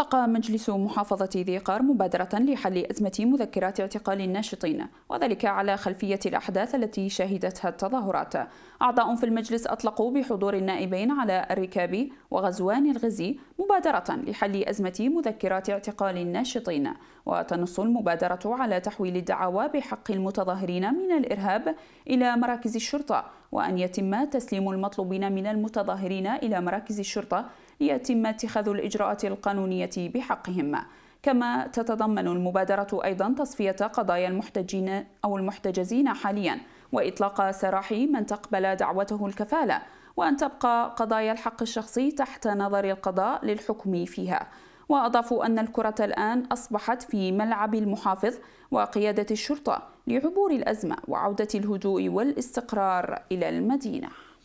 أطلق مجلس محافظة ذي قار مبادرة لحل أزمة مذكرات اعتقال الناشطين وذلك على خلفية الأحداث التي شهدتها التظاهرات أعضاء في المجلس أطلقوا بحضور النائبين على الركاب وغزوان الغزي مبادرة لحل أزمة مذكرات اعتقال الناشطين وتنص المبادرة على تحويل الدعاوى بحق المتظاهرين من الإرهاب إلى مراكز الشرطة وأن يتم تسليم المطلوبين من المتظاهرين إلى مراكز الشرطة ليتم اتخاذ الإجراءات القانونية بحقهم كما تتضمن المبادرة أيضا تصفية قضايا المحتجين أو المحتجزين حاليا وإطلاق سراح من تقبل دعوته الكفالة وأن تبقى قضايا الحق الشخصي تحت نظر القضاء للحكم فيها وأضافوا أن الكرة الآن أصبحت في ملعب المحافظ وقيادة الشرطة لعبور الأزمة وعودة الهدوء والاستقرار إلى المدينة